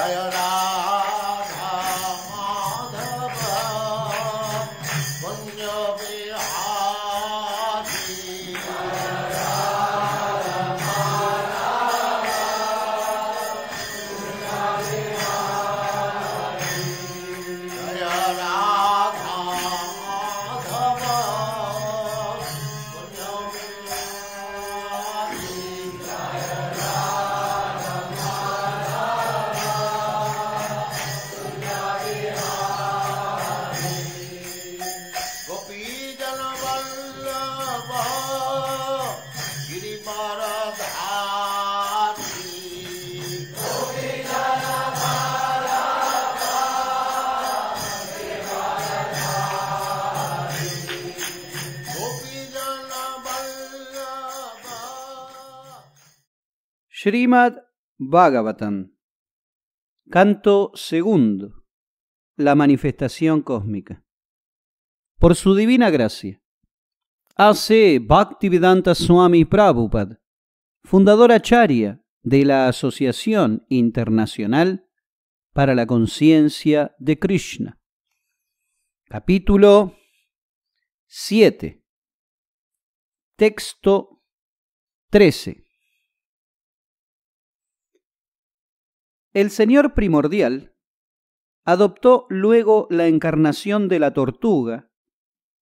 Jaya Srimad Bhagavatam, canto segundo, la manifestación cósmica. Por su divina gracia, hace Bhaktivedanta Swami Prabhupada, fundador acharya de la Asociación Internacional para la Conciencia de Krishna. Capítulo 7. Texto 13. El Señor primordial adoptó luego la encarnación de la tortuga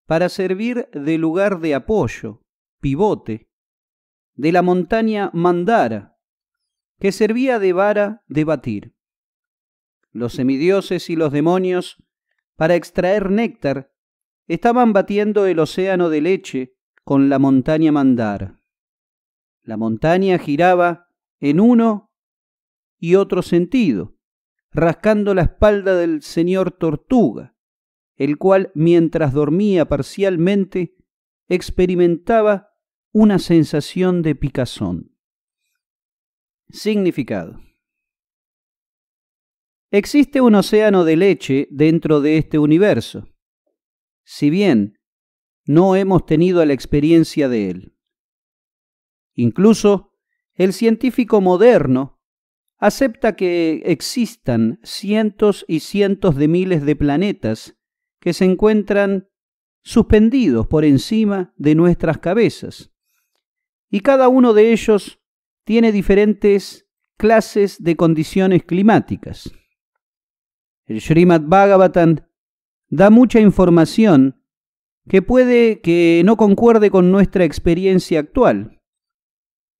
para servir de lugar de apoyo, pivote, de la montaña Mandara, que servía de vara de batir. Los semidioses y los demonios, para extraer néctar, estaban batiendo el océano de leche con la montaña Mandara. La montaña giraba en uno y otro sentido, rascando la espalda del señor Tortuga, el cual mientras dormía parcialmente experimentaba una sensación de picazón. Significado. Existe un océano de leche dentro de este universo, si bien no hemos tenido la experiencia de él. Incluso el científico moderno acepta que existan cientos y cientos de miles de planetas que se encuentran suspendidos por encima de nuestras cabezas. Y cada uno de ellos tiene diferentes clases de condiciones climáticas. El Srimad Bhagavatam da mucha información que puede que no concuerde con nuestra experiencia actual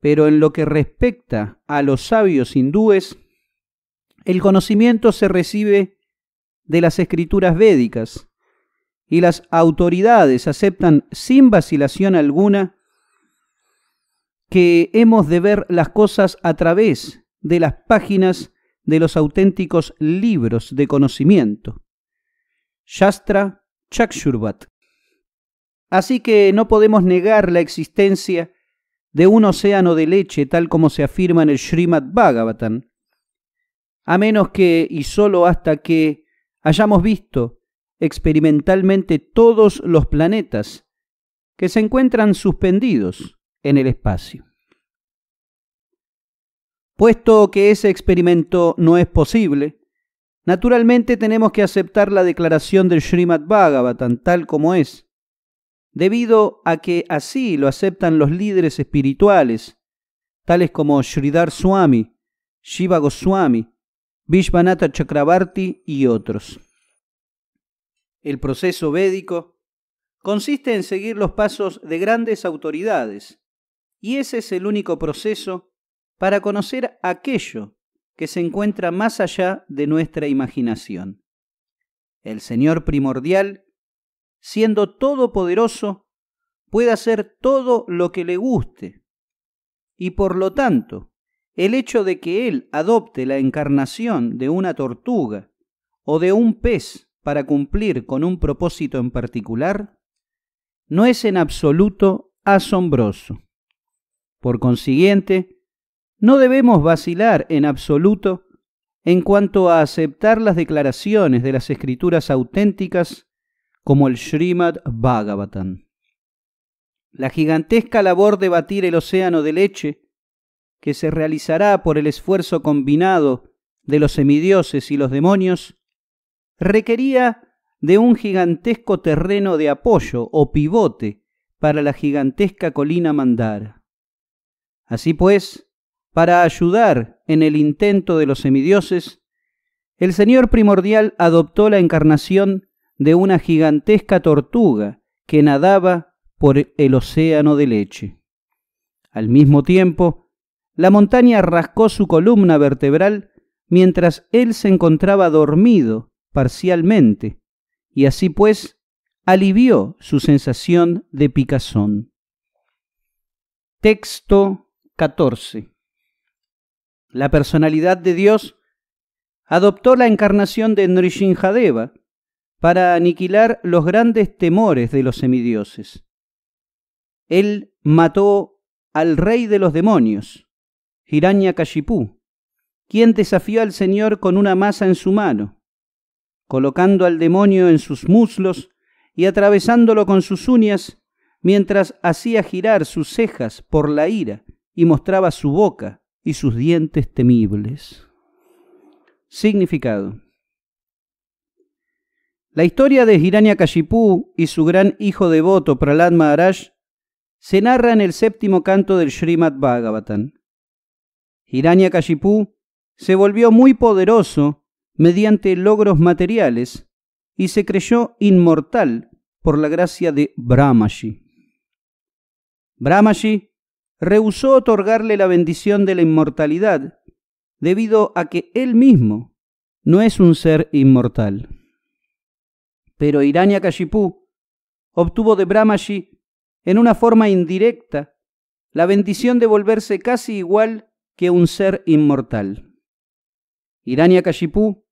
pero en lo que respecta a los sabios hindúes, el conocimiento se recibe de las escrituras védicas y las autoridades aceptan sin vacilación alguna que hemos de ver las cosas a través de las páginas de los auténticos libros de conocimiento. Shastra Chakshurvat. Así que no podemos negar la existencia de un océano de leche, tal como se afirma en el Srimad Bhagavatam, a menos que y solo hasta que hayamos visto experimentalmente todos los planetas que se encuentran suspendidos en el espacio. Puesto que ese experimento no es posible, naturalmente tenemos que aceptar la declaración del Srimad Bhagavatam tal como es, debido a que así lo aceptan los líderes espirituales, tales como Sridhar Swami, Shiva Goswami, Vishvanatha Chakrabarti y otros. El proceso védico consiste en seguir los pasos de grandes autoridades, y ese es el único proceso para conocer aquello que se encuentra más allá de nuestra imaginación. El Señor primordial siendo todopoderoso, puede hacer todo lo que le guste. Y por lo tanto, el hecho de que él adopte la encarnación de una tortuga o de un pez para cumplir con un propósito en particular, no es en absoluto asombroso. Por consiguiente, no debemos vacilar en absoluto en cuanto a aceptar las declaraciones de las escrituras auténticas como el Srimad Bhagavatam. La gigantesca labor de batir el océano de leche, que se realizará por el esfuerzo combinado de los semidioses y los demonios, requería de un gigantesco terreno de apoyo o pivote para la gigantesca colina Mandara. Así pues, para ayudar en el intento de los semidioses, el Señor primordial adoptó la encarnación de una gigantesca tortuga que nadaba por el océano de leche. Al mismo tiempo, la montaña rascó su columna vertebral mientras él se encontraba dormido parcialmente, y así pues alivió su sensación de picazón. Texto 14. La personalidad de Dios adoptó la encarnación de Nrishinjadeva para aniquilar los grandes temores de los semidioses. Él mató al rey de los demonios, Kashipú, quien desafió al Señor con una masa en su mano, colocando al demonio en sus muslos y atravesándolo con sus uñas, mientras hacía girar sus cejas por la ira y mostraba su boca y sus dientes temibles. Significado. La historia de Hiranyakashipu y su gran hijo devoto Pralad Maharaj se narra en el séptimo canto del Srimad Bhagavatam. Hiranyakashipu se volvió muy poderoso mediante logros materiales y se creyó inmortal por la gracia de Brahmaji. Brahmashi rehusó otorgarle la bendición de la inmortalidad debido a que él mismo no es un ser inmortal. Pero Hiranyakashipu obtuvo de Brahmaji, en una forma indirecta, la bendición de volverse casi igual que un ser inmortal. Hiranyakashipu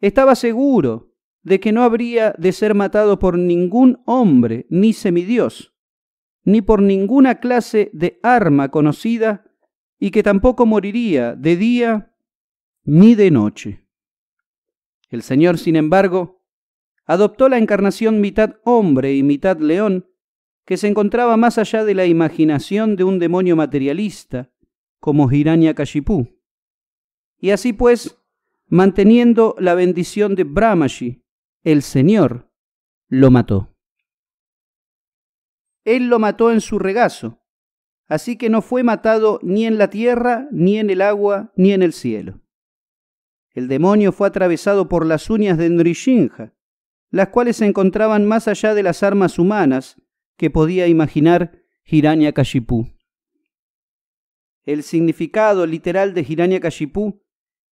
estaba seguro de que no habría de ser matado por ningún hombre ni semidios, ni por ninguna clase de arma conocida, y que tampoco moriría de día ni de noche. El Señor, sin embargo, adoptó la encarnación mitad hombre y mitad león, que se encontraba más allá de la imaginación de un demonio materialista, como Hiranya Y así pues, manteniendo la bendición de Brahmaji, el Señor lo mató. Él lo mató en su regazo, así que no fue matado ni en la tierra, ni en el agua, ni en el cielo. El demonio fue atravesado por las uñas de Nrishinja, las cuales se encontraban más allá de las armas humanas que podía imaginar Kashipú. El significado literal de Kashipú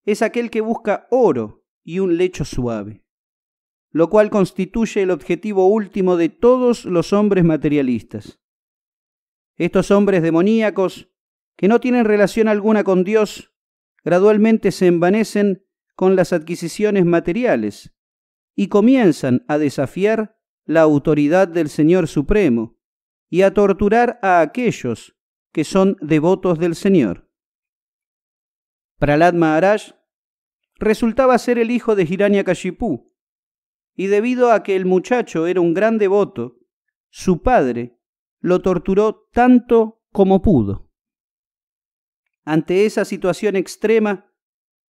es aquel que busca oro y un lecho suave, lo cual constituye el objetivo último de todos los hombres materialistas. Estos hombres demoníacos, que no tienen relación alguna con Dios, gradualmente se envanecen con las adquisiciones materiales y comienzan a desafiar la autoridad del Señor Supremo y a torturar a aquellos que son devotos del Señor. Pralad Maharaj resultaba ser el hijo de Hiranyakashipu, y debido a que el muchacho era un gran devoto, su padre lo torturó tanto como pudo. Ante esa situación extrema,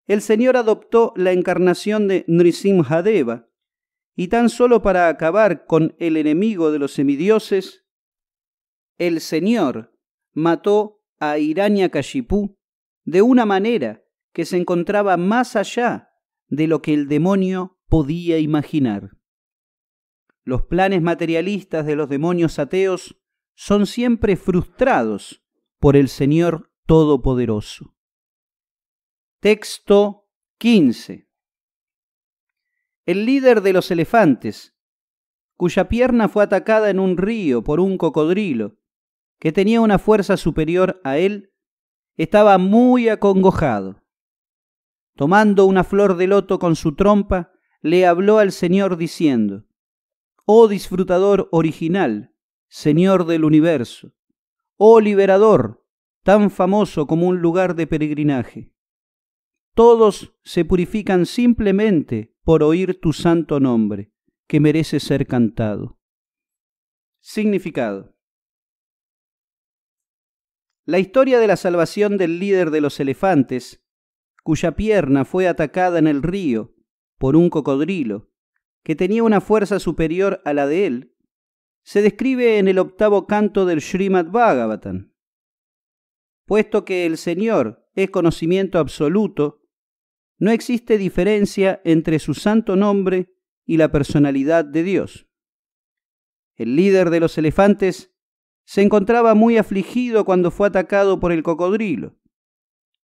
el Señor adoptó la encarnación de Nrisimhadeva y tan solo para acabar con el enemigo de los semidioses, el Señor mató a Irania Kashipú de una manera que se encontraba más allá de lo que el demonio podía imaginar. Los planes materialistas de los demonios ateos son siempre frustrados por el Señor Todopoderoso. Texto 15 el líder de los elefantes, cuya pierna fue atacada en un río por un cocodrilo, que tenía una fuerza superior a él, estaba muy acongojado. Tomando una flor de loto con su trompa, le habló al Señor diciendo, Oh disfrutador original, Señor del universo, oh liberador, tan famoso como un lugar de peregrinaje. Todos se purifican simplemente por oír tu santo nombre, que merece ser cantado. Significado. La historia de la salvación del líder de los elefantes, cuya pierna fue atacada en el río por un cocodrilo, que tenía una fuerza superior a la de él, se describe en el octavo canto del Srimad Bhagavatam. Puesto que el Señor es conocimiento absoluto, no existe diferencia entre su santo nombre y la personalidad de Dios. El líder de los elefantes se encontraba muy afligido cuando fue atacado por el cocodrilo.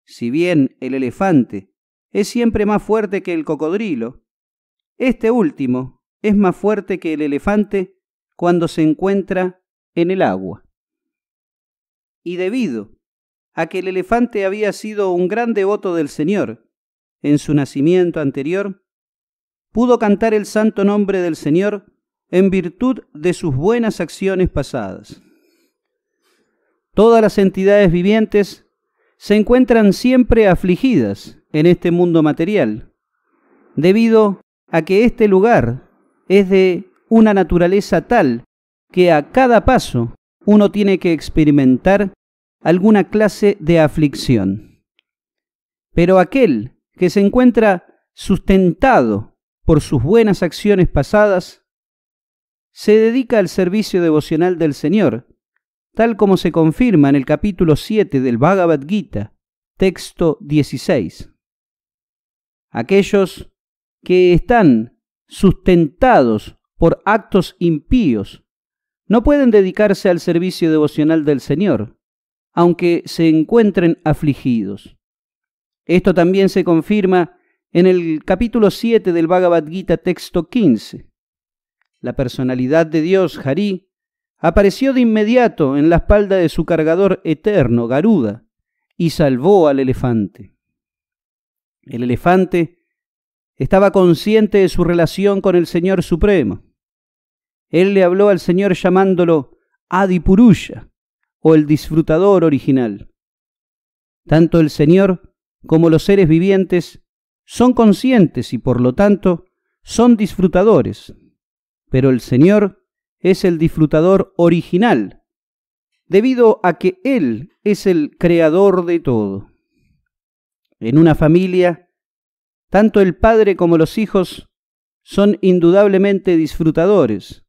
Si bien el elefante es siempre más fuerte que el cocodrilo, este último es más fuerte que el elefante cuando se encuentra en el agua. Y debido a que el elefante había sido un gran devoto del Señor, en su nacimiento anterior, pudo cantar el santo nombre del Señor en virtud de sus buenas acciones pasadas. Todas las entidades vivientes se encuentran siempre afligidas en este mundo material, debido a que este lugar es de una naturaleza tal que a cada paso uno tiene que experimentar alguna clase de aflicción. Pero aquel que se encuentra sustentado por sus buenas acciones pasadas, se dedica al servicio devocional del Señor, tal como se confirma en el capítulo 7 del Bhagavad Gita, texto 16. Aquellos que están sustentados por actos impíos no pueden dedicarse al servicio devocional del Señor, aunque se encuentren afligidos. Esto también se confirma en el capítulo 7 del Bhagavad Gita, texto 15. La personalidad de Dios, Hari, apareció de inmediato en la espalda de su cargador eterno, Garuda, y salvó al elefante. El elefante estaba consciente de su relación con el Señor Supremo. Él le habló al Señor llamándolo Adipurusha, o el disfrutador original. Tanto el Señor como los seres vivientes, son conscientes y por lo tanto son disfrutadores, pero el Señor es el disfrutador original, debido a que Él es el creador de todo. En una familia, tanto el padre como los hijos son indudablemente disfrutadores,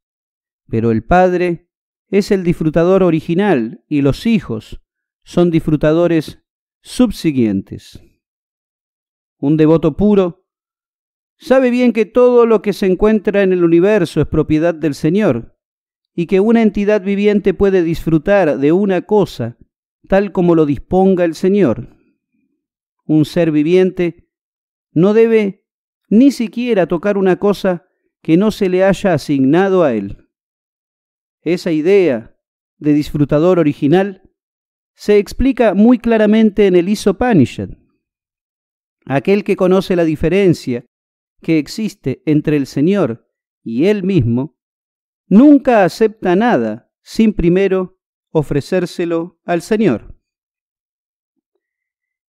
pero el padre es el disfrutador original y los hijos son disfrutadores subsiguientes. Un devoto puro sabe bien que todo lo que se encuentra en el universo es propiedad del Señor y que una entidad viviente puede disfrutar de una cosa tal como lo disponga el Señor. Un ser viviente no debe ni siquiera tocar una cosa que no se le haya asignado a él. Esa idea de disfrutador original se explica muy claramente en el Isopanishad. Aquel que conoce la diferencia que existe entre el Señor y él mismo, nunca acepta nada sin primero ofrecérselo al Señor.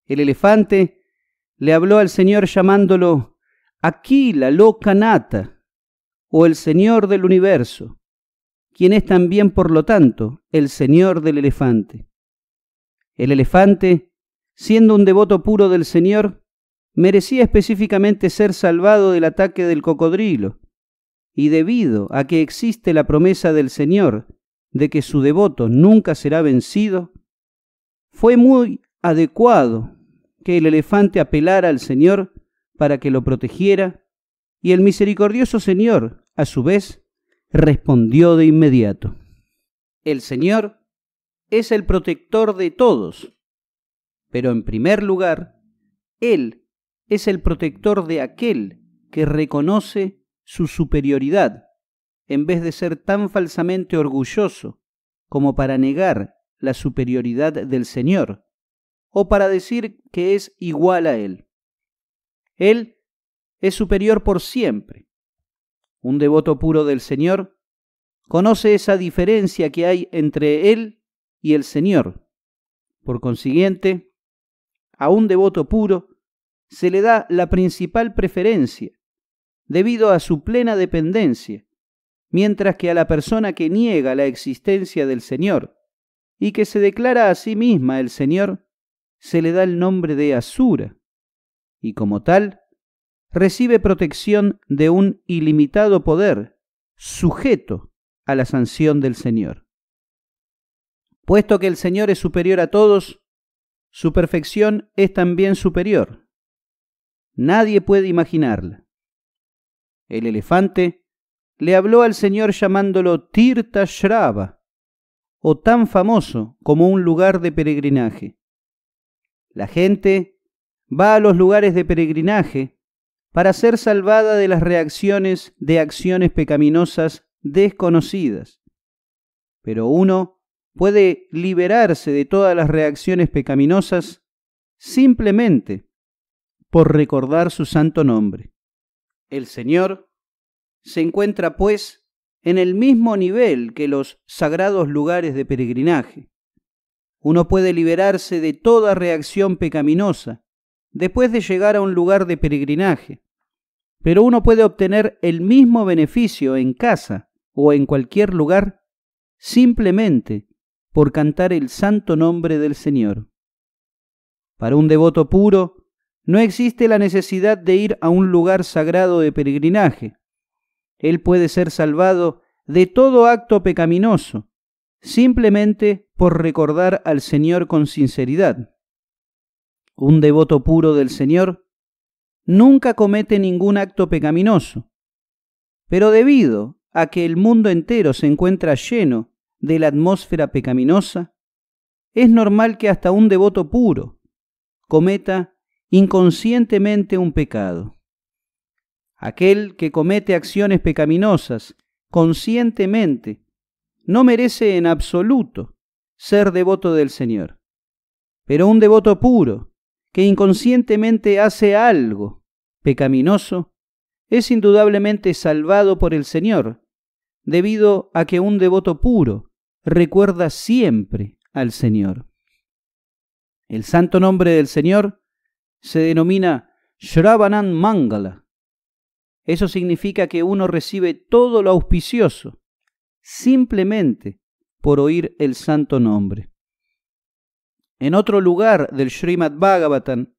El elefante le habló al Señor llamándolo Aquila nata o el Señor del universo, quien es también, por lo tanto, el Señor del elefante. El elefante, siendo un devoto puro del Señor, merecía específicamente ser salvado del ataque del cocodrilo, y debido a que existe la promesa del Señor de que su devoto nunca será vencido, fue muy adecuado que el elefante apelara al Señor para que lo protegiera, y el misericordioso Señor, a su vez, respondió de inmediato. El Señor es el protector de todos, pero en primer lugar, Él es el protector de aquel que reconoce su superioridad, en vez de ser tan falsamente orgulloso como para negar la superioridad del Señor, o para decir que es igual a Él. Él es superior por siempre. Un devoto puro del Señor conoce esa diferencia que hay entre Él el Señor. Por consiguiente, a un devoto puro se le da la principal preferencia debido a su plena dependencia, mientras que a la persona que niega la existencia del Señor y que se declara a sí misma el Señor, se le da el nombre de Asura, y como tal, recibe protección de un ilimitado poder, sujeto a la sanción del Señor. Puesto que el Señor es superior a todos, su perfección es también superior. Nadie puede imaginarla. El elefante le habló al Señor llamándolo Tirta Shrava, o tan famoso como un lugar de peregrinaje. La gente va a los lugares de peregrinaje para ser salvada de las reacciones de acciones pecaminosas desconocidas. Pero uno puede liberarse de todas las reacciones pecaminosas simplemente por recordar su santo nombre. El Señor se encuentra, pues, en el mismo nivel que los sagrados lugares de peregrinaje. Uno puede liberarse de toda reacción pecaminosa después de llegar a un lugar de peregrinaje, pero uno puede obtener el mismo beneficio en casa o en cualquier lugar simplemente por cantar el santo nombre del Señor. Para un devoto puro, no existe la necesidad de ir a un lugar sagrado de peregrinaje. Él puede ser salvado de todo acto pecaminoso, simplemente por recordar al Señor con sinceridad. Un devoto puro del Señor nunca comete ningún acto pecaminoso, pero debido a que el mundo entero se encuentra lleno de la atmósfera pecaminosa, es normal que hasta un devoto puro cometa inconscientemente un pecado. Aquel que comete acciones pecaminosas conscientemente no merece en absoluto ser devoto del Señor. Pero un devoto puro que inconscientemente hace algo pecaminoso es indudablemente salvado por el Señor, debido a que un devoto puro recuerda siempre al Señor. El santo nombre del Señor se denomina Shravanam Mangala. Eso significa que uno recibe todo lo auspicioso simplemente por oír el santo nombre. En otro lugar del Srimad Bhagavatam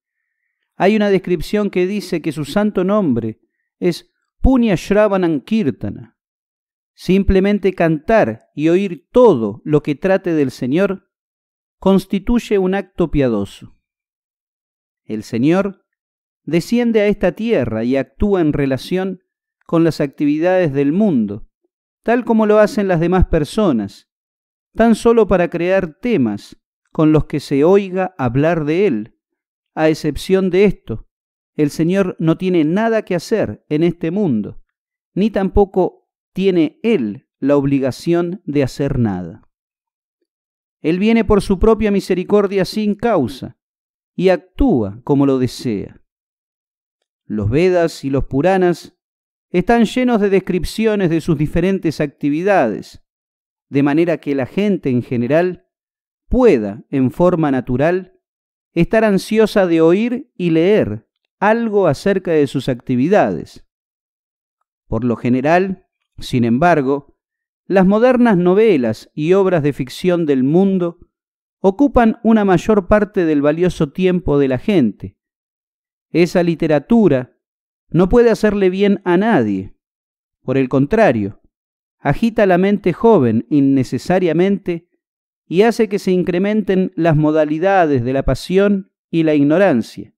hay una descripción que dice que su santo nombre es Punya Shravanan Kirtana. Simplemente cantar y oír todo lo que trate del Señor constituye un acto piadoso. El Señor desciende a esta tierra y actúa en relación con las actividades del mundo, tal como lo hacen las demás personas, tan solo para crear temas con los que se oiga hablar de Él. A excepción de esto, el Señor no tiene nada que hacer en este mundo, ni tampoco tiene Él la obligación de hacer nada. Él viene por su propia misericordia sin causa y actúa como lo desea. Los Vedas y los Puranas están llenos de descripciones de sus diferentes actividades, de manera que la gente en general pueda, en forma natural, estar ansiosa de oír y leer algo acerca de sus actividades. Por lo general, sin embargo, las modernas novelas y obras de ficción del mundo ocupan una mayor parte del valioso tiempo de la gente. Esa literatura no puede hacerle bien a nadie. Por el contrario, agita la mente joven innecesariamente y hace que se incrementen las modalidades de la pasión y la ignorancia,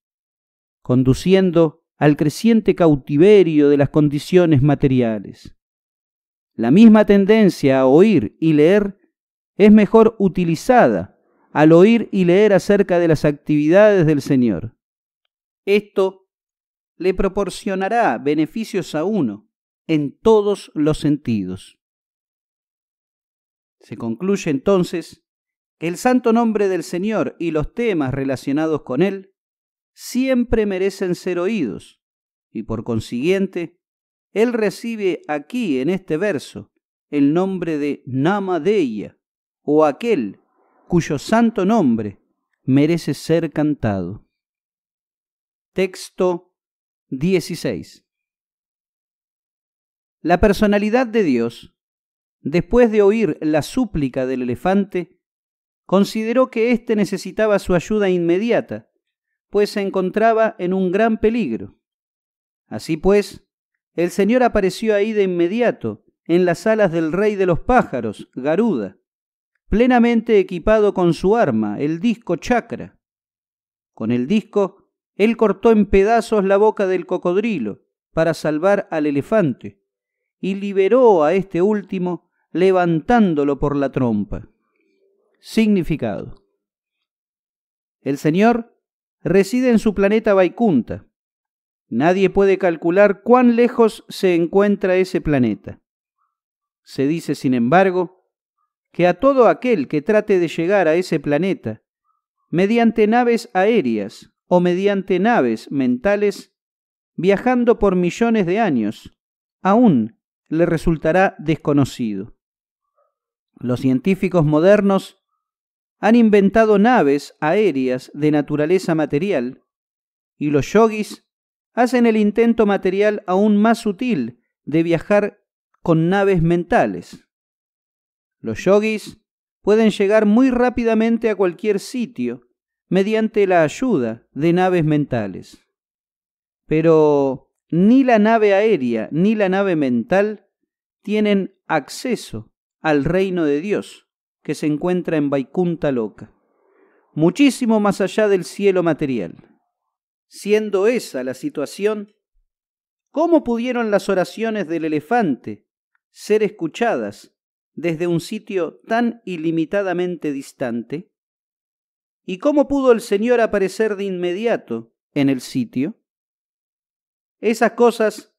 conduciendo al creciente cautiverio de las condiciones materiales. La misma tendencia a oír y leer es mejor utilizada al oír y leer acerca de las actividades del Señor. Esto le proporcionará beneficios a uno en todos los sentidos. Se concluye entonces que el santo nombre del Señor y los temas relacionados con él siempre merecen ser oídos y por consiguiente él recibe aquí, en este verso, el nombre de Namadeya, o aquel cuyo santo nombre merece ser cantado. Texto 16. La personalidad de Dios, después de oír la súplica del elefante, consideró que éste necesitaba su ayuda inmediata, pues se encontraba en un gran peligro. Así pues, el Señor apareció ahí de inmediato, en las alas del rey de los pájaros, Garuda, plenamente equipado con su arma, el disco chakra. Con el disco, él cortó en pedazos la boca del cocodrilo para salvar al elefante, y liberó a este último levantándolo por la trompa. Significado. El Señor reside en su planeta Vaikunta, Nadie puede calcular cuán lejos se encuentra ese planeta. Se dice, sin embargo, que a todo aquel que trate de llegar a ese planeta, mediante naves aéreas o mediante naves mentales, viajando por millones de años, aún le resultará desconocido. Los científicos modernos han inventado naves aéreas de naturaleza material y los yogis hacen el intento material aún más sutil de viajar con naves mentales. Los yogis pueden llegar muy rápidamente a cualquier sitio mediante la ayuda de naves mentales. Pero ni la nave aérea ni la nave mental tienen acceso al reino de Dios que se encuentra en Vaikunta Loca, muchísimo más allá del cielo material. Siendo esa la situación, ¿cómo pudieron las oraciones del elefante ser escuchadas desde un sitio tan ilimitadamente distante? ¿Y cómo pudo el Señor aparecer de inmediato en el sitio? Esas cosas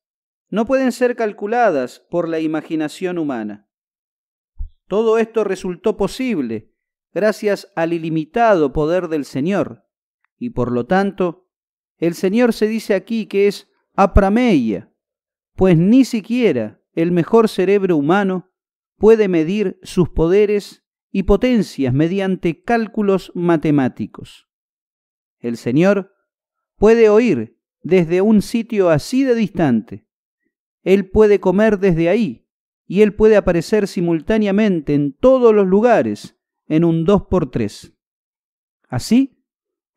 no pueden ser calculadas por la imaginación humana. Todo esto resultó posible gracias al ilimitado poder del Señor, y por lo tanto el Señor se dice aquí que es aprameia, pues ni siquiera el mejor cerebro humano puede medir sus poderes y potencias mediante cálculos matemáticos. El Señor puede oír desde un sitio así de distante. Él puede comer desde ahí y Él puede aparecer simultáneamente en todos los lugares en un 2 por 3 Así,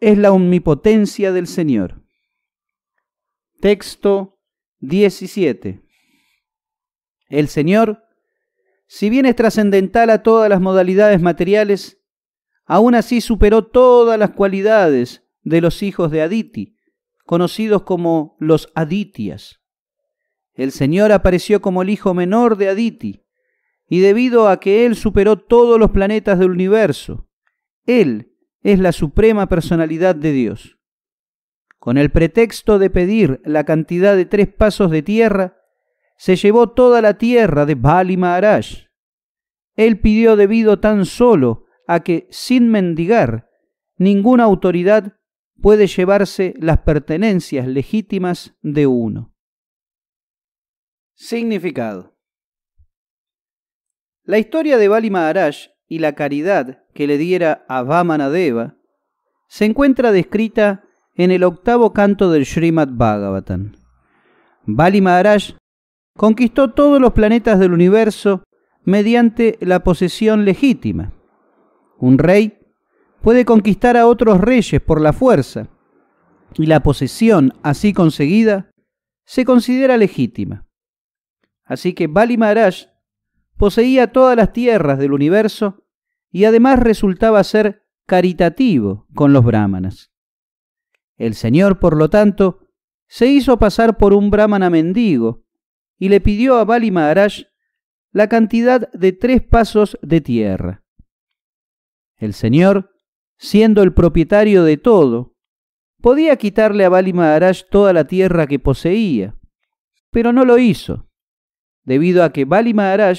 es la omnipotencia del Señor. Texto 17. El Señor, si bien es trascendental a todas las modalidades materiales, aún así superó todas las cualidades de los hijos de Aditi, conocidos como los Aditias. El Señor apareció como el hijo menor de Aditi, y debido a que Él superó todos los planetas del universo, Él es la suprema personalidad de Dios. Con el pretexto de pedir la cantidad de tres pasos de tierra, se llevó toda la tierra de Bali Maharaj. Él pidió debido tan solo a que, sin mendigar, ninguna autoridad puede llevarse las pertenencias legítimas de uno. Significado. La historia de Bali Maharaj y la caridad que le diera a Vamanadeva, se encuentra descrita en el octavo canto del Srimad Bhagavatam. Bali Maharaj conquistó todos los planetas del universo mediante la posesión legítima. Un rey puede conquistar a otros reyes por la fuerza, y la posesión así conseguida se considera legítima. Así que Bali Maharaj poseía todas las tierras del universo y además resultaba ser caritativo con los brahmanas. El señor, por lo tanto, se hizo pasar por un brahmana mendigo y le pidió a Bali Maharaj la cantidad de tres pasos de tierra. El señor, siendo el propietario de todo, podía quitarle a Bali Maharaj toda la tierra que poseía, pero no lo hizo, debido a que Bali Maharaj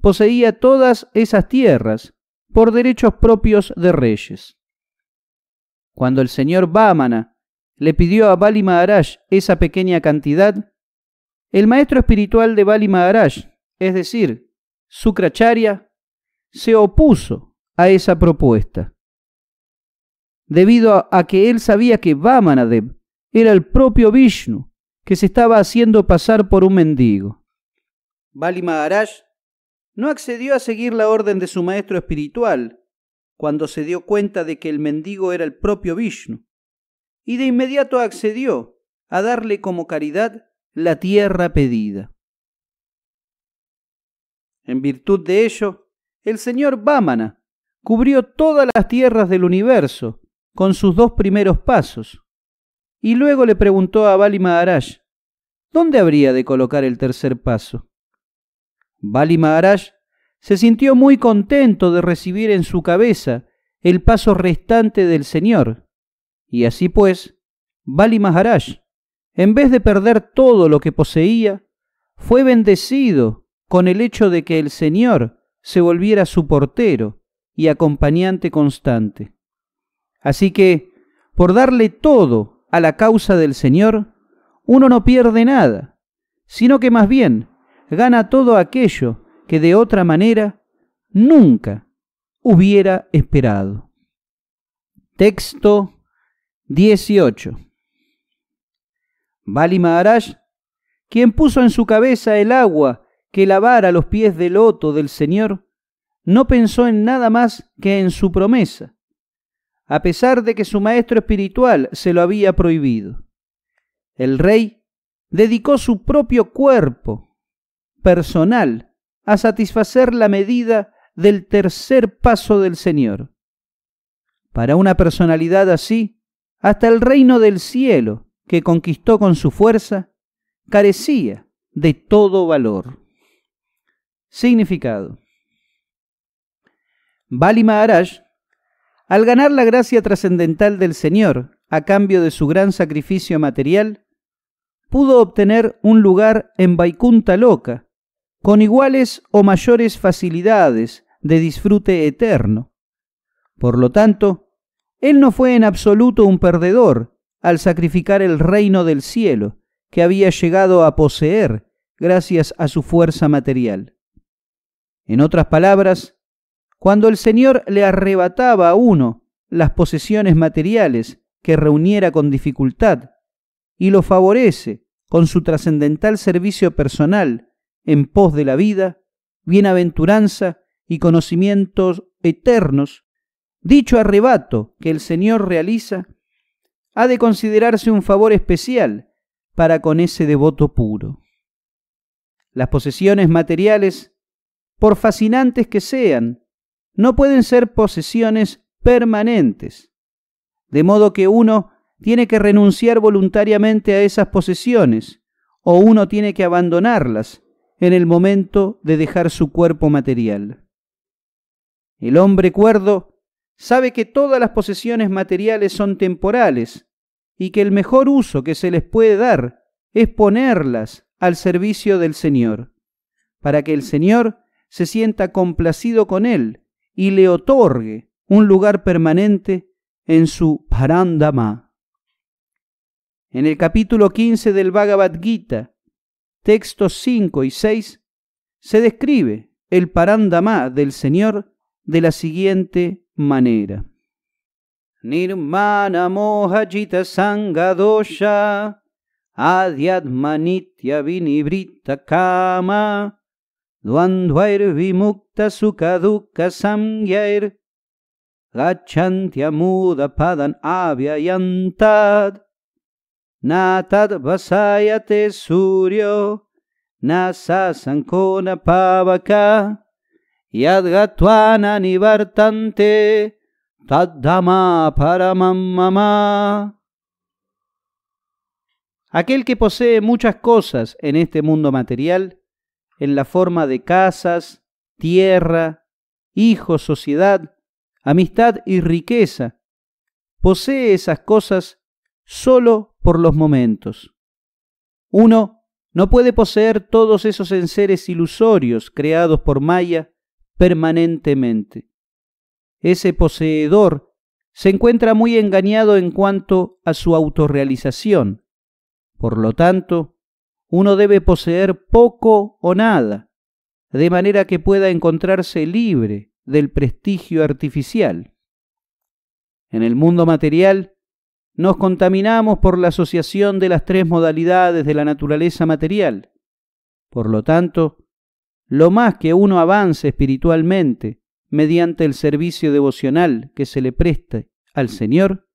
poseía todas esas tierras por derechos propios de reyes. Cuando el señor Bámana le pidió a Bali Maharaj esa pequeña cantidad, el maestro espiritual de Bali Maharaj, es decir, Sukracharya, se opuso a esa propuesta, debido a que él sabía que Vamanadev era el propio Vishnu que se estaba haciendo pasar por un mendigo. Bali no accedió a seguir la orden de su maestro espiritual, cuando se dio cuenta de que el mendigo era el propio Vishnu, y de inmediato accedió a darle como caridad la tierra pedida. En virtud de ello, el señor Bámana cubrió todas las tierras del universo con sus dos primeros pasos, y luego le preguntó a Bali Maharaj, ¿dónde habría de colocar el tercer paso? Bali Maharaj se sintió muy contento de recibir en su cabeza el paso restante del Señor. Y así pues, Bali Maharaj, en vez de perder todo lo que poseía, fue bendecido con el hecho de que el Señor se volviera su portero y acompañante constante. Así que, por darle todo a la causa del Señor, uno no pierde nada, sino que más bien gana todo aquello que de otra manera nunca hubiera esperado. Texto 18. Bali Maharaj, quien puso en su cabeza el agua que lavara los pies del loto del Señor, no pensó en nada más que en su promesa, a pesar de que su maestro espiritual se lo había prohibido. El rey dedicó su propio cuerpo personal a satisfacer la medida del tercer paso del Señor. Para una personalidad así, hasta el reino del cielo, que conquistó con su fuerza, carecía de todo valor. Significado. Bali Maharaj, al ganar la gracia trascendental del Señor a cambio de su gran sacrificio material, pudo obtener un lugar en Vaikunta Loca con iguales o mayores facilidades de disfrute eterno. Por lo tanto, él no fue en absoluto un perdedor al sacrificar el reino del cielo que había llegado a poseer gracias a su fuerza material. En otras palabras, cuando el Señor le arrebataba a uno las posesiones materiales que reuniera con dificultad y lo favorece con su trascendental servicio personal en pos de la vida, bienaventuranza y conocimientos eternos, dicho arrebato que el Señor realiza, ha de considerarse un favor especial para con ese devoto puro. Las posesiones materiales, por fascinantes que sean, no pueden ser posesiones permanentes, de modo que uno tiene que renunciar voluntariamente a esas posesiones, o uno tiene que abandonarlas en el momento de dejar su cuerpo material. El hombre cuerdo sabe que todas las posesiones materiales son temporales y que el mejor uso que se les puede dar es ponerlas al servicio del Señor, para que el Señor se sienta complacido con él y le otorgue un lugar permanente en su Parandama. En el capítulo 15 del Bhagavad Gita, textos 5 y 6, se describe el parandamá del Señor de la siguiente manera. Nirmana mohajita sangadosha adhyatmanitya vinibrita kama Duandvair vimukta sukaduka samyair gachantia muda padan yantad. Natad vasayate suryo, nasasankona pavaka, yadgatwana nivartante, para paramamama. Aquel que posee muchas cosas en este mundo material, en la forma de casas, tierra, hijos, sociedad, amistad y riqueza, posee esas cosas solo por los momentos. Uno no puede poseer todos esos enseres ilusorios creados por Maya permanentemente. Ese poseedor se encuentra muy engañado en cuanto a su autorrealización. Por lo tanto, uno debe poseer poco o nada, de manera que pueda encontrarse libre del prestigio artificial. En el mundo material, nos contaminamos por la asociación de las tres modalidades de la naturaleza material. Por lo tanto, lo más que uno avance espiritualmente mediante el servicio devocional que se le preste al Señor,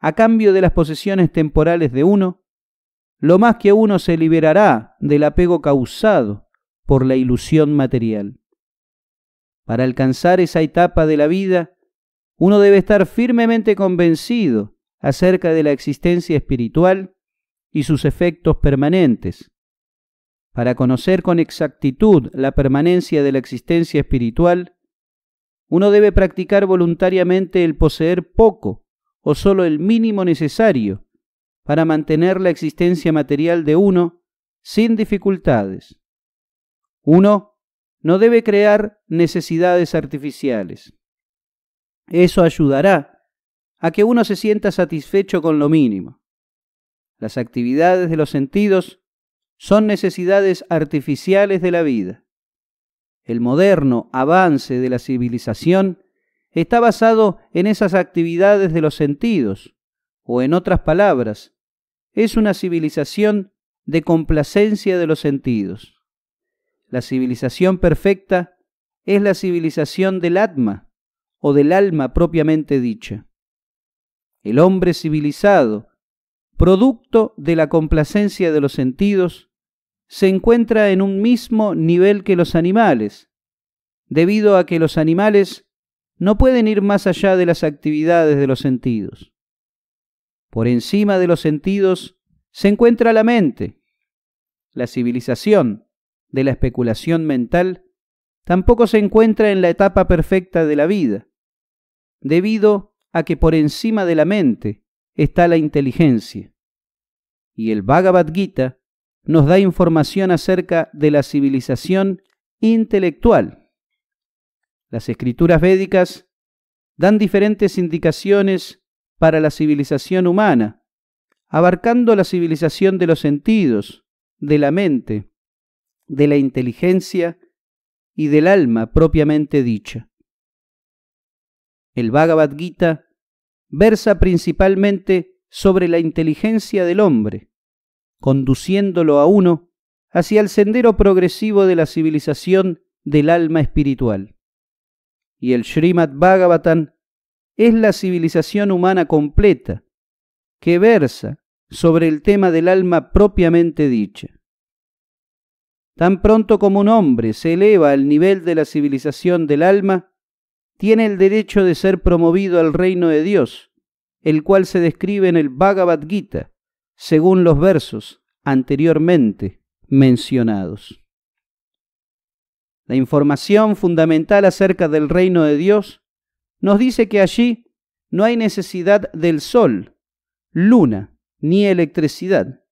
a cambio de las posesiones temporales de uno, lo más que uno se liberará del apego causado por la ilusión material. Para alcanzar esa etapa de la vida, uno debe estar firmemente convencido acerca de la existencia espiritual y sus efectos permanentes. Para conocer con exactitud la permanencia de la existencia espiritual, uno debe practicar voluntariamente el poseer poco o solo el mínimo necesario para mantener la existencia material de uno sin dificultades. Uno no debe crear necesidades artificiales. Eso ayudará a que uno se sienta satisfecho con lo mínimo. Las actividades de los sentidos son necesidades artificiales de la vida. El moderno avance de la civilización está basado en esas actividades de los sentidos, o en otras palabras, es una civilización de complacencia de los sentidos. La civilización perfecta es la civilización del atma o del alma propiamente dicha el hombre civilizado, producto de la complacencia de los sentidos, se encuentra en un mismo nivel que los animales, debido a que los animales no pueden ir más allá de las actividades de los sentidos. Por encima de los sentidos se encuentra la mente. La civilización de la especulación mental tampoco se encuentra en la etapa perfecta de la vida, debido a que por encima de la mente está la inteligencia. Y el Bhagavad Gita nos da información acerca de la civilización intelectual. Las escrituras védicas dan diferentes indicaciones para la civilización humana, abarcando la civilización de los sentidos, de la mente, de la inteligencia y del alma propiamente dicha. El Bhagavad Gita versa principalmente sobre la inteligencia del hombre, conduciéndolo a uno hacia el sendero progresivo de la civilización del alma espiritual. Y el Srimad Bhagavatam es la civilización humana completa, que versa sobre el tema del alma propiamente dicha. Tan pronto como un hombre se eleva al nivel de la civilización del alma, tiene el derecho de ser promovido al reino de Dios, el cual se describe en el Bhagavad Gita, según los versos anteriormente mencionados. La información fundamental acerca del reino de Dios nos dice que allí no hay necesidad del sol, luna, ni electricidad,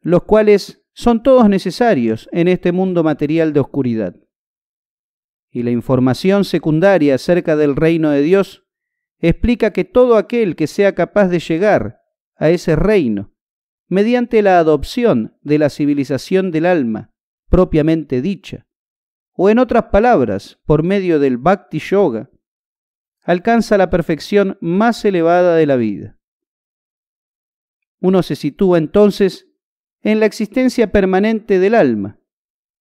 los cuales son todos necesarios en este mundo material de oscuridad y la información secundaria acerca del reino de Dios explica que todo aquel que sea capaz de llegar a ese reino mediante la adopción de la civilización del alma propiamente dicha, o en otras palabras, por medio del bhakti yoga, alcanza la perfección más elevada de la vida. Uno se sitúa entonces en la existencia permanente del alma,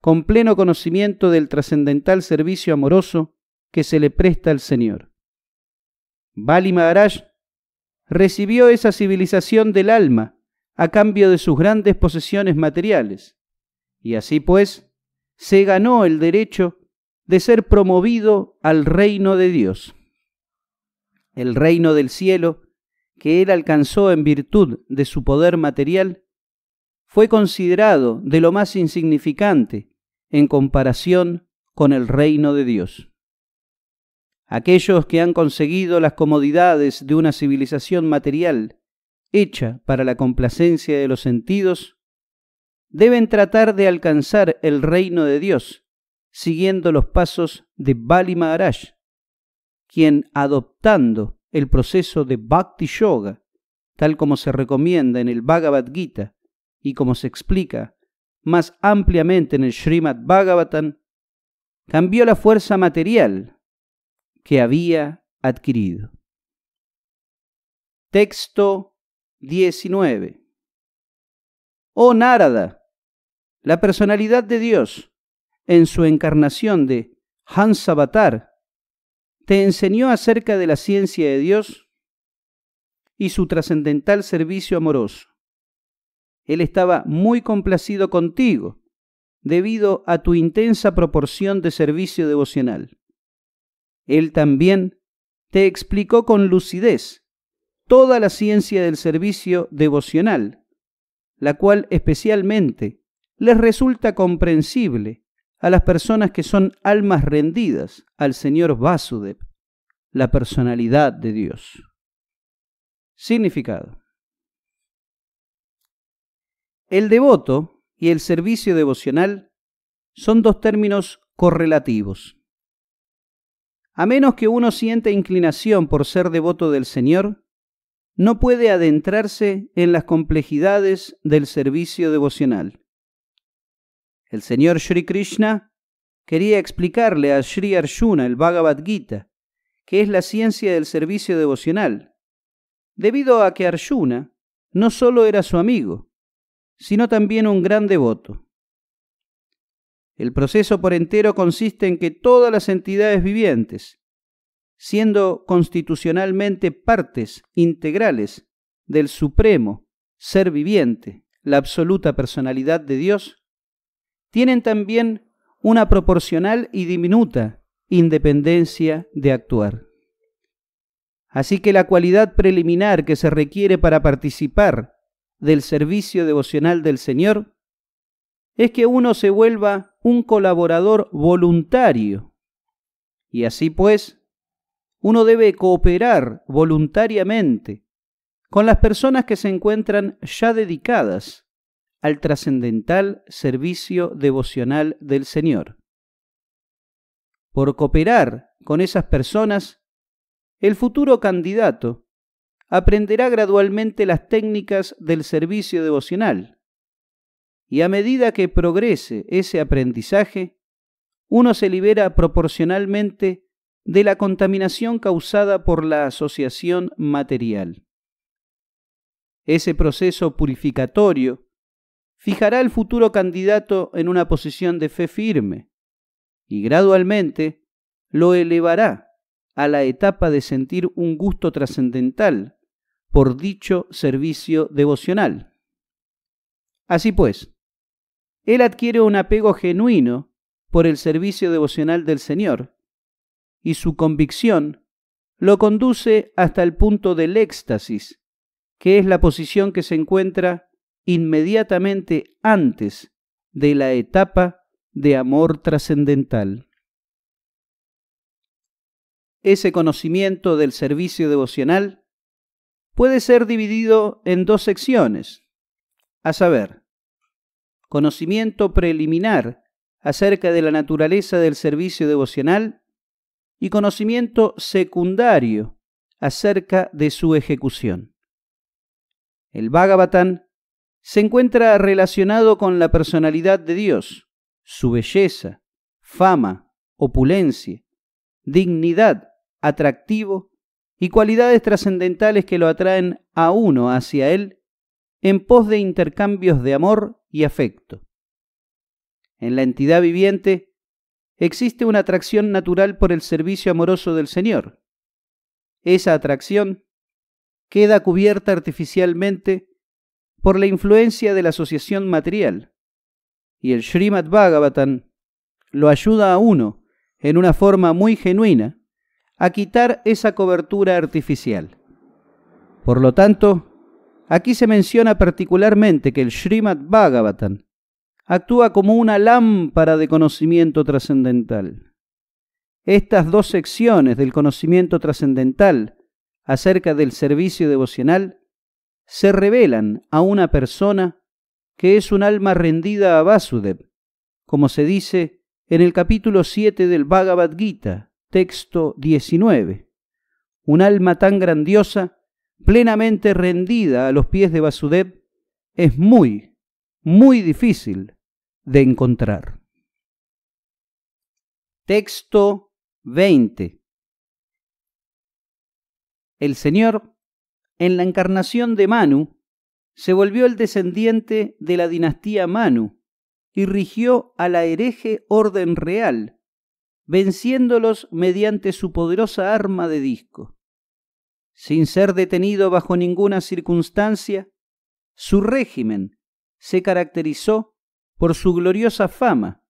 con pleno conocimiento del trascendental servicio amoroso que se le presta al Señor. Bali Maharaj recibió esa civilización del alma a cambio de sus grandes posesiones materiales, y así pues se ganó el derecho de ser promovido al reino de Dios, el reino del cielo que él alcanzó en virtud de su poder material, fue considerado de lo más insignificante en comparación con el reino de Dios. Aquellos que han conseguido las comodidades de una civilización material hecha para la complacencia de los sentidos, deben tratar de alcanzar el reino de Dios, siguiendo los pasos de Bali Maharaj, quien adoptando el proceso de Bhakti Yoga, tal como se recomienda en el Bhagavad Gita y como se explica más ampliamente en el Srimad Bhagavatam, cambió la fuerza material que había adquirido. Texto 19. Oh Narada, la personalidad de Dios, en su encarnación de Hansabatar, te enseñó acerca de la ciencia de Dios y su trascendental servicio amoroso. Él estaba muy complacido contigo debido a tu intensa proporción de servicio devocional. Él también te explicó con lucidez toda la ciencia del servicio devocional, la cual especialmente les resulta comprensible a las personas que son almas rendidas al Señor Vasudev, la personalidad de Dios. Significado. El devoto y el servicio devocional son dos términos correlativos. A menos que uno siente inclinación por ser devoto del Señor, no puede adentrarse en las complejidades del servicio devocional. El Señor Sri Krishna quería explicarle a Sri Arjuna el Bhagavad Gita, que es la ciencia del servicio devocional, debido a que Arjuna no solo era su amigo, sino también un gran devoto. El proceso por entero consiste en que todas las entidades vivientes, siendo constitucionalmente partes integrales del Supremo Ser viviente, la absoluta personalidad de Dios, tienen también una proporcional y diminuta independencia de actuar. Así que la cualidad preliminar que se requiere para participar del servicio devocional del Señor es que uno se vuelva un colaborador voluntario. Y así pues, uno debe cooperar voluntariamente con las personas que se encuentran ya dedicadas al trascendental servicio devocional del Señor. Por cooperar con esas personas, el futuro candidato aprenderá gradualmente las técnicas del servicio devocional. Y a medida que progrese ese aprendizaje, uno se libera proporcionalmente de la contaminación causada por la asociación material. Ese proceso purificatorio fijará al futuro candidato en una posición de fe firme y gradualmente lo elevará a la etapa de sentir un gusto trascendental por dicho servicio devocional. Así pues, él adquiere un apego genuino por el servicio devocional del Señor, y su convicción lo conduce hasta el punto del éxtasis, que es la posición que se encuentra inmediatamente antes de la etapa de amor trascendental. Ese conocimiento del servicio devocional puede ser dividido en dos secciones, a saber, conocimiento preliminar acerca de la naturaleza del servicio devocional y conocimiento secundario acerca de su ejecución. El Bhagavatán se encuentra relacionado con la personalidad de Dios, su belleza, fama, opulencia, dignidad, atractivo y cualidades trascendentales que lo atraen a uno hacia él en pos de intercambios de amor y afecto. En la entidad viviente existe una atracción natural por el servicio amoroso del Señor. Esa atracción queda cubierta artificialmente por la influencia de la asociación material, y el Srimad Bhagavatam lo ayuda a uno, en una forma muy genuina, a quitar esa cobertura artificial. Por lo tanto, aquí se menciona particularmente que el Srimad Bhagavatam actúa como una lámpara de conocimiento trascendental. Estas dos secciones del conocimiento trascendental acerca del servicio devocional se revelan a una persona que es un alma rendida a Vasudev, como se dice en el capítulo 7 del Bhagavad Gita, texto 19. Un alma tan grandiosa, plenamente rendida a los pies de Basudeb es muy, muy difícil de encontrar. Texto 20. El Señor, en la encarnación de Manu, se volvió el descendiente de la dinastía Manu y rigió a la hereje orden real venciéndolos mediante su poderosa arma de disco. Sin ser detenido bajo ninguna circunstancia, su régimen se caracterizó por su gloriosa fama,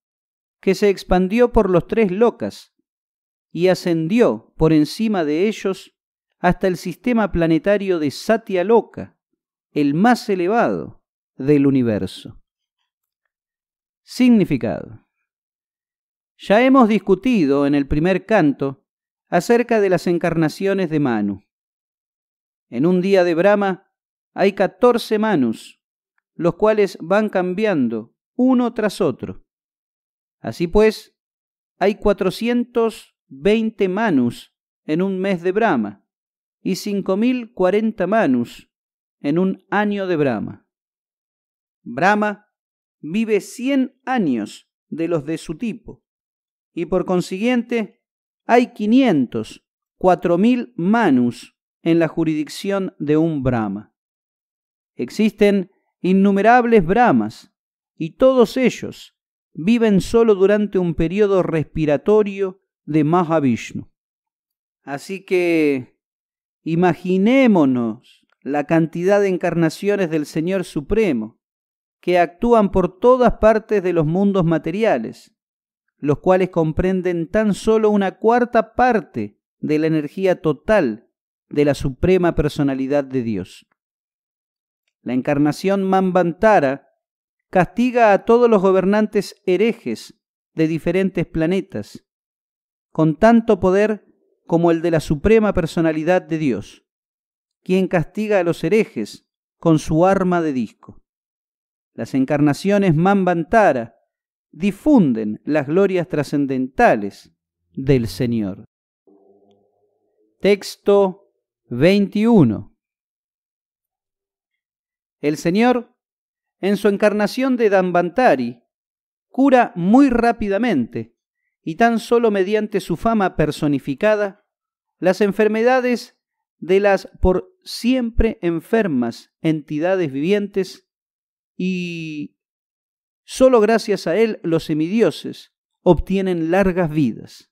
que se expandió por los tres locas y ascendió por encima de ellos hasta el sistema planetario de Satya Loca, el más elevado del universo. Significado. Ya hemos discutido en el primer canto acerca de las encarnaciones de Manu. En un día de Brahma hay catorce Manus, los cuales van cambiando uno tras otro. Así pues, hay cuatrocientos veinte Manus en un mes de Brahma y cinco cuarenta Manus en un año de Brahma. Brahma vive cien años de los de su tipo y por consiguiente hay cuatro mil manus en la jurisdicción de un brahma. Existen innumerables brahmas y todos ellos viven solo durante un periodo respiratorio de Mahavishnu. Así que imaginémonos la cantidad de encarnaciones del Señor Supremo que actúan por todas partes de los mundos materiales los cuales comprenden tan solo una cuarta parte de la energía total de la Suprema Personalidad de Dios. La encarnación Mambantara castiga a todos los gobernantes herejes de diferentes planetas, con tanto poder como el de la Suprema Personalidad de Dios, quien castiga a los herejes con su arma de disco. Las encarnaciones Mambantara difunden las glorias trascendentales del Señor. Texto 21. El Señor, en su encarnación de Danvantari, cura muy rápidamente y tan solo mediante su fama personificada las enfermedades de las por siempre enfermas entidades vivientes y Solo gracias a él los semidioses obtienen largas vidas.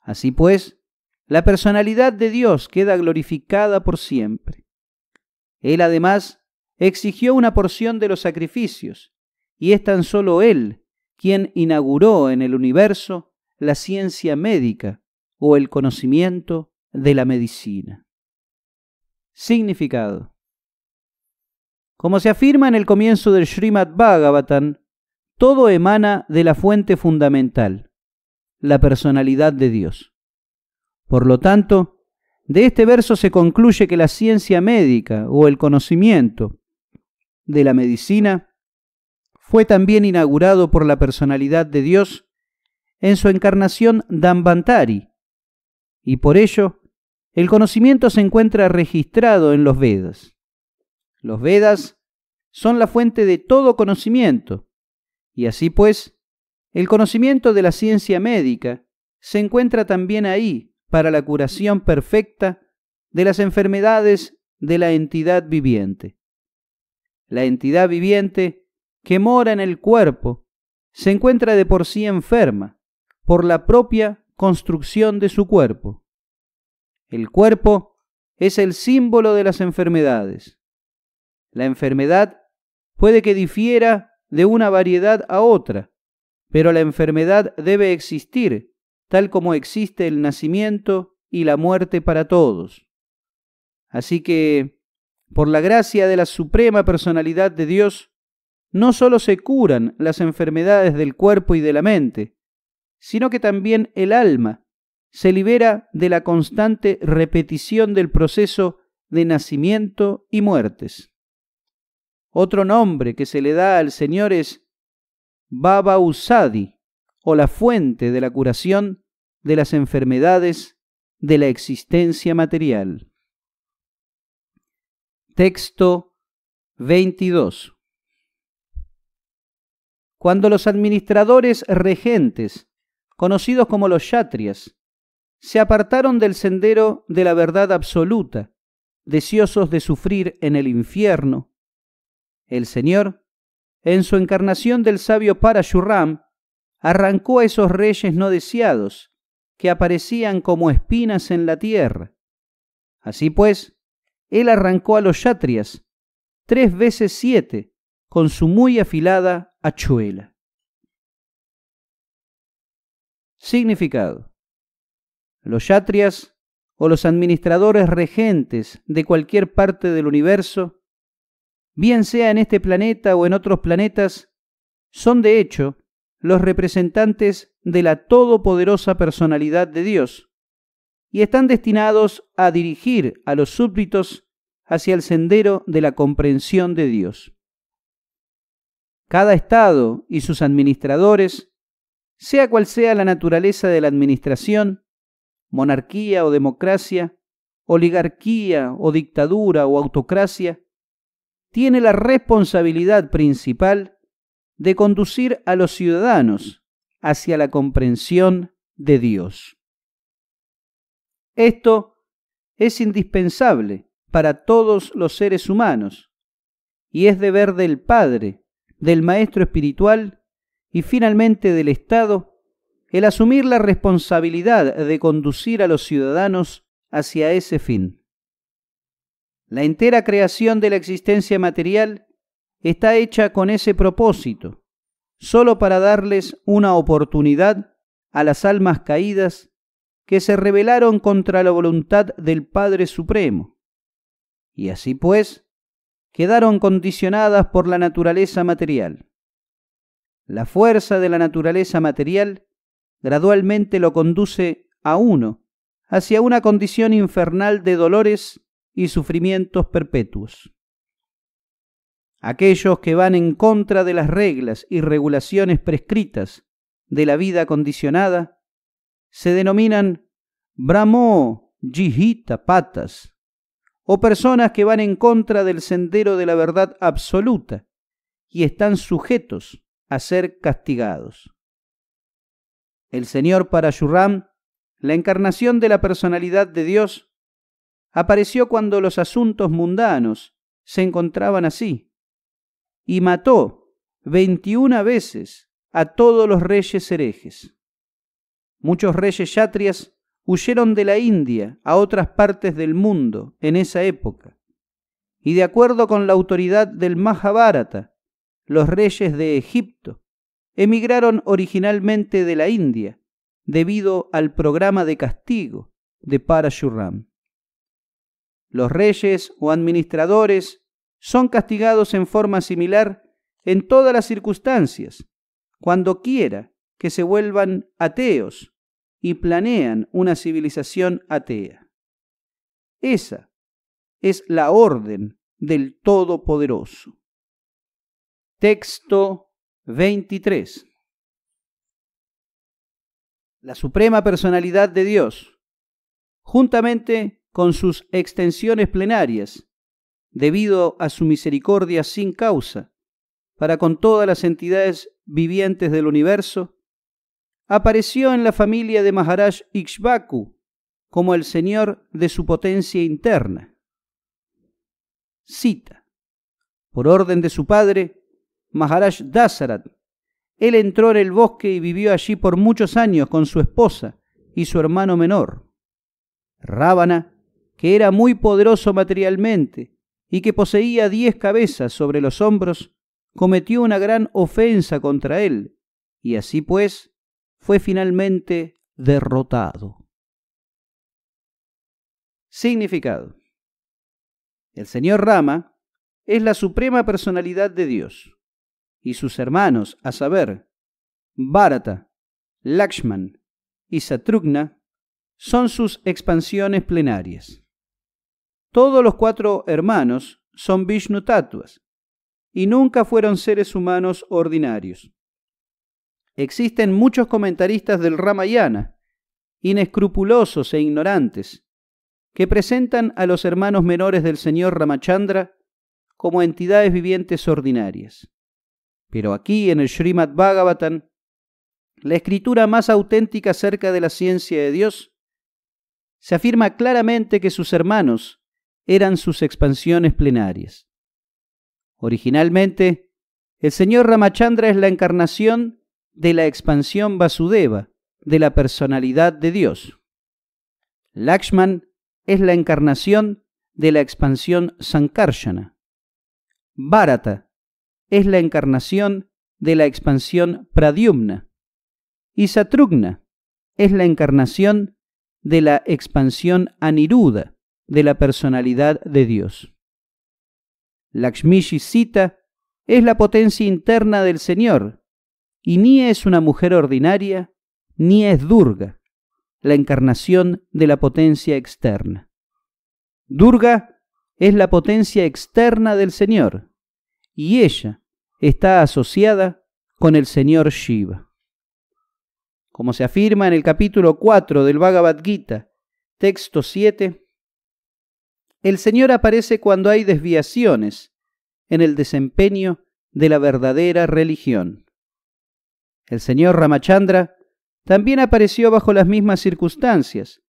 Así pues, la personalidad de Dios queda glorificada por siempre. Él además exigió una porción de los sacrificios, y es tan solo Él quien inauguró en el universo la ciencia médica o el conocimiento de la medicina. Significado. Como se afirma en el comienzo del Srimad Bhagavatam, todo emana de la fuente fundamental, la personalidad de Dios. Por lo tanto, de este verso se concluye que la ciencia médica o el conocimiento de la medicina fue también inaugurado por la personalidad de Dios en su encarnación Dambantari, y por ello el conocimiento se encuentra registrado en los Vedas. Los Vedas son la fuente de todo conocimiento, y así pues, el conocimiento de la ciencia médica se encuentra también ahí para la curación perfecta de las enfermedades de la entidad viviente. La entidad viviente que mora en el cuerpo se encuentra de por sí enferma por la propia construcción de su cuerpo. El cuerpo es el símbolo de las enfermedades. La enfermedad puede que difiera de una variedad a otra, pero la enfermedad debe existir, tal como existe el nacimiento y la muerte para todos. Así que, por la gracia de la Suprema Personalidad de Dios, no sólo se curan las enfermedades del cuerpo y de la mente, sino que también el alma se libera de la constante repetición del proceso de nacimiento y muertes. Otro nombre que se le da al Señor es Baba Usadi, o la fuente de la curación de las enfermedades de la existencia material. Texto 22. Cuando los administradores regentes, conocidos como los yatrias, se apartaron del sendero de la verdad absoluta, deseosos de sufrir en el infierno, el Señor, en su encarnación del sabio Parashurram, arrancó a esos reyes no deseados, que aparecían como espinas en la tierra. Así pues, él arrancó a los yatrias, tres veces siete, con su muy afilada achuela. Significado. Los yatrias, o los administradores regentes de cualquier parte del universo, bien sea en este planeta o en otros planetas, son de hecho los representantes de la todopoderosa personalidad de Dios, y están destinados a dirigir a los súbditos hacia el sendero de la comprensión de Dios. Cada Estado y sus administradores, sea cual sea la naturaleza de la administración, monarquía o democracia, oligarquía o dictadura o autocracia, tiene la responsabilidad principal de conducir a los ciudadanos hacia la comprensión de Dios. Esto es indispensable para todos los seres humanos y es deber del Padre, del Maestro Espiritual y finalmente del Estado el asumir la responsabilidad de conducir a los ciudadanos hacia ese fin. La entera creación de la existencia material está hecha con ese propósito, solo para darles una oportunidad a las almas caídas que se rebelaron contra la voluntad del Padre Supremo. Y así pues, quedaron condicionadas por la naturaleza material. La fuerza de la naturaleza material gradualmente lo conduce a uno hacia una condición infernal de dolores y sufrimientos perpetuos. Aquellos que van en contra de las reglas y regulaciones prescritas de la vida condicionada se denominan brahmo, Jihita patas, o personas que van en contra del sendero de la verdad absoluta y están sujetos a ser castigados. El Señor para Shurram, la encarnación de la personalidad de Dios, apareció cuando los asuntos mundanos se encontraban así, y mató veintiuna veces a todos los reyes herejes. Muchos reyes yatrias huyeron de la India a otras partes del mundo en esa época, y de acuerdo con la autoridad del Mahabharata, los reyes de Egipto emigraron originalmente de la India debido al programa de castigo de Parashuram. Los reyes o administradores son castigados en forma similar en todas las circunstancias, cuando quiera que se vuelvan ateos y planean una civilización atea. Esa es la orden del Todopoderoso. Texto 23. La Suprema Personalidad de Dios, juntamente con sus extensiones plenarias, debido a su misericordia sin causa, para con todas las entidades vivientes del universo, apareció en la familia de Maharaj Ikshvaku como el señor de su potencia interna. Cita. Por orden de su padre, Maharaj Dasarat, él entró en el bosque y vivió allí por muchos años con su esposa y su hermano menor. Rábana que era muy poderoso materialmente y que poseía diez cabezas sobre los hombros, cometió una gran ofensa contra él, y así pues fue finalmente derrotado. Significado. El señor Rama es la suprema personalidad de Dios, y sus hermanos, a saber, Bharata, Lakshman y Satrugna, son sus expansiones plenarias. Todos los cuatro hermanos son Vishnu Tatuas y nunca fueron seres humanos ordinarios. Existen muchos comentaristas del Ramayana, inescrupulosos e ignorantes, que presentan a los hermanos menores del señor Ramachandra como entidades vivientes ordinarias. Pero aquí, en el Srimad Bhagavatam, la escritura más auténtica acerca de la ciencia de Dios, se afirma claramente que sus hermanos eran sus expansiones plenarias. Originalmente, el señor Ramachandra es la encarnación de la expansión Vasudeva, de la personalidad de Dios. Lakshman es la encarnación de la expansión sankarshana. Bharata es la encarnación de la expansión Pradyumna. Y Satrugna es la encarnación de la expansión Aniruda, de la personalidad de Dios. Lakshmishi Sita es la potencia interna del Señor, y ni es una mujer ordinaria, ni es Durga, la encarnación de la potencia externa. Durga es la potencia externa del Señor, y ella está asociada con el Señor Shiva. Como se afirma en el capítulo 4 del Bhagavad Gita, texto 7, el Señor aparece cuando hay desviaciones en el desempeño de la verdadera religión. El señor Ramachandra también apareció bajo las mismas circunstancias,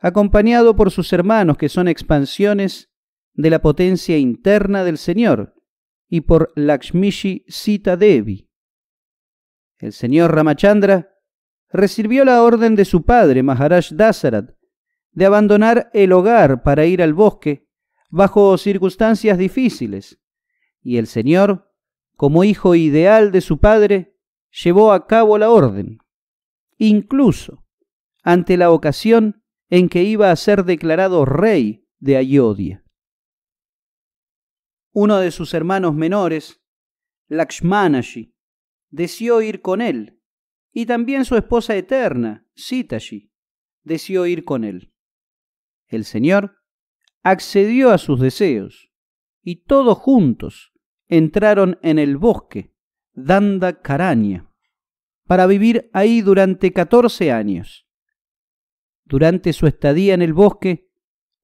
acompañado por sus hermanos que son expansiones de la potencia interna del Señor y por Lakshmishi Sita Devi. El señor Ramachandra recibió la orden de su padre, Maharaj Dasarat, de abandonar el hogar para ir al bosque bajo circunstancias difíciles, y el Señor, como hijo ideal de su padre, llevó a cabo la orden, incluso ante la ocasión en que iba a ser declarado rey de Ayodhya. Uno de sus hermanos menores, Lakshmanashi, deseó ir con él, y también su esposa eterna, Sitashi, deseó ir con él el Señor, accedió a sus deseos, y todos juntos entraron en el bosque, Danda Caraña, para vivir ahí durante catorce años. Durante su estadía en el bosque,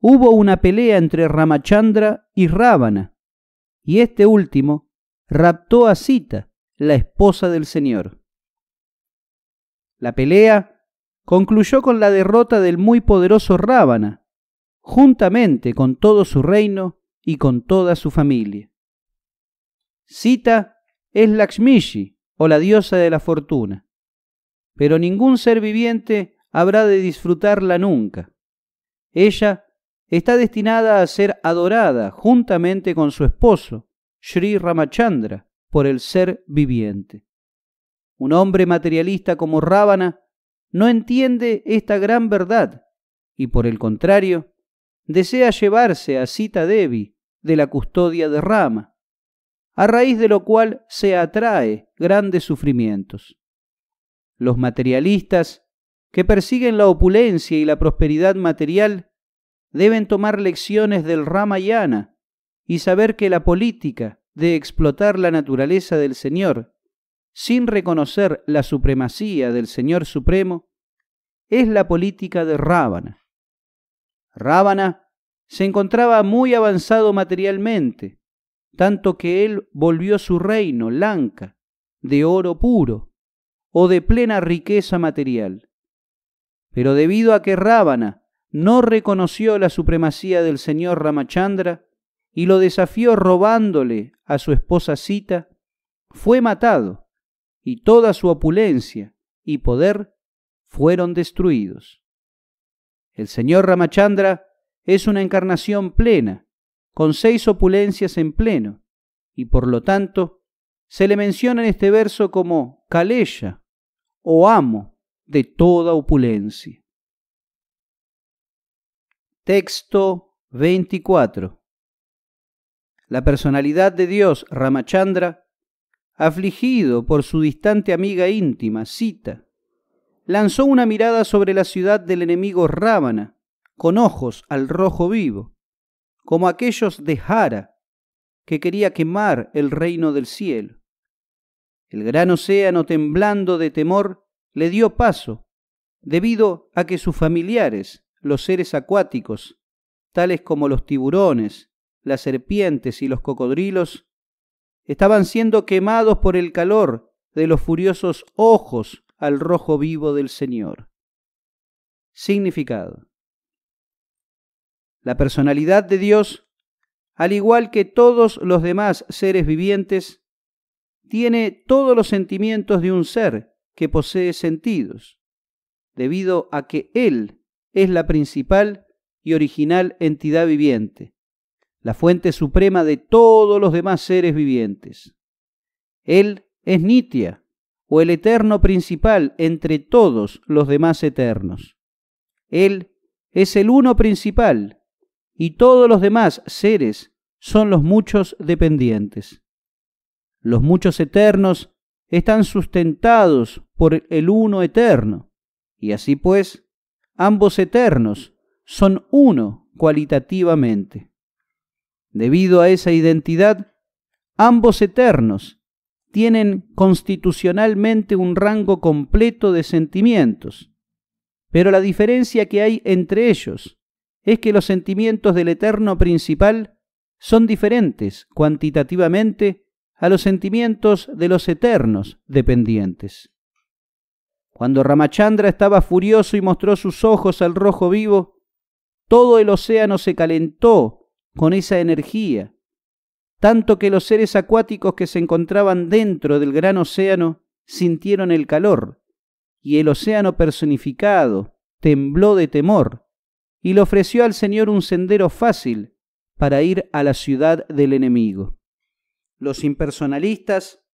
hubo una pelea entre Ramachandra y Rábana, y este último raptó a Sita, la esposa del Señor. La pelea concluyó con la derrota del muy poderoso Rábana, juntamente con todo su reino y con toda su familia. Sita es Lakshmishi, o la diosa de la fortuna, pero ningún ser viviente habrá de disfrutarla nunca. Ella está destinada a ser adorada juntamente con su esposo, Sri Ramachandra, por el ser viviente. Un hombre materialista como Rábana no entiende esta gran verdad y por el contrario desea llevarse a Sita Devi de la custodia de Rama, a raíz de lo cual se atrae grandes sufrimientos. Los materialistas, que persiguen la opulencia y la prosperidad material, deben tomar lecciones del Ramayana y saber que la política de explotar la naturaleza del Señor, sin reconocer la supremacía del Señor Supremo, es la política de Rábana. Rábana se encontraba muy avanzado materialmente, tanto que él volvió su reino, Lanka de oro puro o de plena riqueza material. Pero debido a que Rábana no reconoció la supremacía del señor Ramachandra y lo desafió robándole a su esposa Sita, fue matado y toda su opulencia y poder fueron destruidos. El señor Ramachandra es una encarnación plena, con seis opulencias en pleno, y por lo tanto se le menciona en este verso como Kaleya o amo de toda opulencia. Texto 24. La personalidad de Dios, Ramachandra, afligido por su distante amiga íntima, cita, lanzó una mirada sobre la ciudad del enemigo Rábana, con ojos al rojo vivo, como aquellos de Jara, que quería quemar el reino del cielo. El gran océano, temblando de temor, le dio paso, debido a que sus familiares, los seres acuáticos, tales como los tiburones, las serpientes y los cocodrilos, estaban siendo quemados por el calor de los furiosos ojos al rojo vivo del Señor. Significado. La personalidad de Dios, al igual que todos los demás seres vivientes, tiene todos los sentimientos de un ser que posee sentidos, debido a que Él es la principal y original entidad viviente, la fuente suprema de todos los demás seres vivientes. Él es nitia o el eterno principal entre todos los demás eternos. Él es el uno principal y todos los demás seres son los muchos dependientes. Los muchos eternos están sustentados por el uno eterno y así pues ambos eternos son uno cualitativamente. Debido a esa identidad, ambos eternos tienen constitucionalmente un rango completo de sentimientos, pero la diferencia que hay entre ellos es que los sentimientos del Eterno principal son diferentes cuantitativamente a los sentimientos de los eternos dependientes. Cuando Ramachandra estaba furioso y mostró sus ojos al rojo vivo, todo el océano se calentó con esa energía tanto que los seres acuáticos que se encontraban dentro del gran océano sintieron el calor, y el océano personificado tembló de temor, y le ofreció al Señor un sendero fácil para ir a la ciudad del enemigo. Los impersonalistas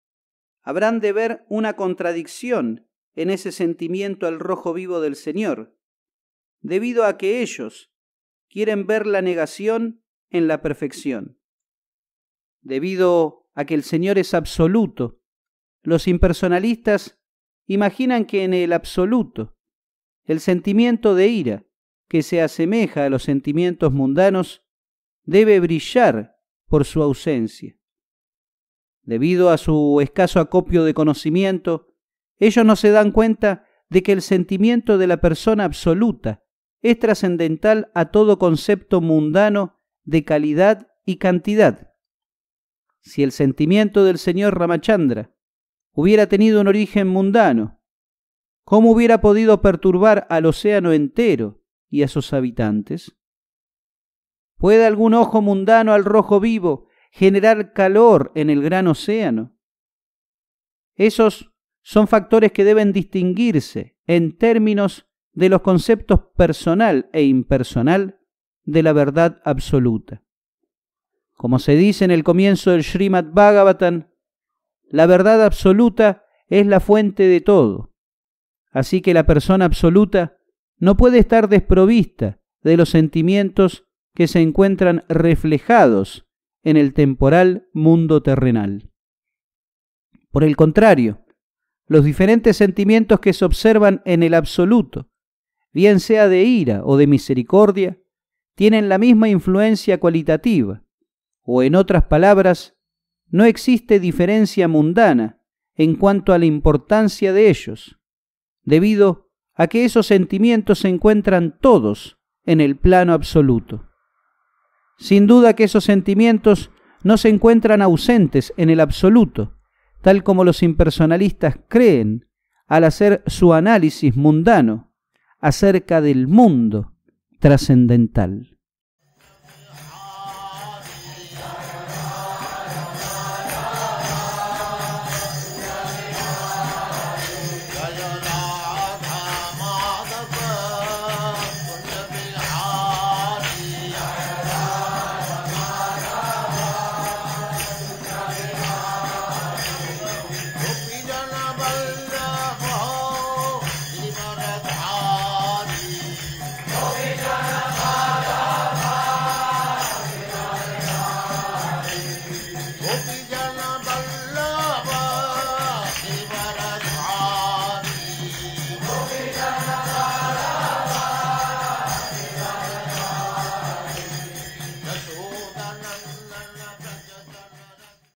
habrán de ver una contradicción en ese sentimiento al rojo vivo del Señor, debido a que ellos quieren ver la negación en la perfección. Debido a que el Señor es absoluto, los impersonalistas imaginan que en el absoluto el sentimiento de ira, que se asemeja a los sentimientos mundanos, debe brillar por su ausencia. Debido a su escaso acopio de conocimiento, ellos no se dan cuenta de que el sentimiento de la persona absoluta es trascendental a todo concepto mundano de calidad y cantidad si el sentimiento del señor Ramachandra hubiera tenido un origen mundano, ¿cómo hubiera podido perturbar al océano entero y a sus habitantes? ¿Puede algún ojo mundano al rojo vivo generar calor en el gran océano? Esos son factores que deben distinguirse en términos de los conceptos personal e impersonal de la verdad absoluta. Como se dice en el comienzo del Srimad Bhagavatam, la verdad absoluta es la fuente de todo. Así que la persona absoluta no puede estar desprovista de los sentimientos que se encuentran reflejados en el temporal mundo terrenal. Por el contrario, los diferentes sentimientos que se observan en el absoluto, bien sea de ira o de misericordia, tienen la misma influencia cualitativa o en otras palabras, no existe diferencia mundana en cuanto a la importancia de ellos, debido a que esos sentimientos se encuentran todos en el plano absoluto. Sin duda que esos sentimientos no se encuentran ausentes en el absoluto, tal como los impersonalistas creen al hacer su análisis mundano acerca del mundo trascendental.